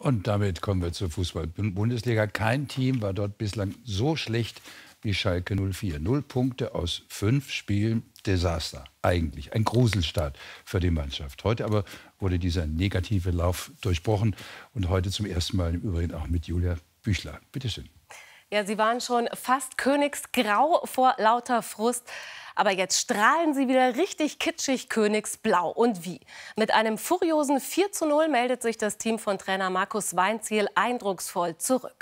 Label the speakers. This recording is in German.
Speaker 1: Und damit kommen wir zur Fußball-Bundesliga. Kein Team war dort bislang so schlecht wie Schalke 04. Null Punkte aus fünf Spielen. Desaster eigentlich. Ein Gruselstart für die Mannschaft. Heute aber wurde dieser negative Lauf durchbrochen und heute zum ersten Mal im Übrigen auch mit Julia Büchler. Bitteschön. schön.
Speaker 2: Ja, Sie waren schon fast königsgrau vor lauter Frust. Aber jetzt strahlen sie wieder richtig kitschig Königsblau. Und wie? Mit einem furiosen 4 zu 0 meldet sich das Team von Trainer Markus Weinziel eindrucksvoll zurück.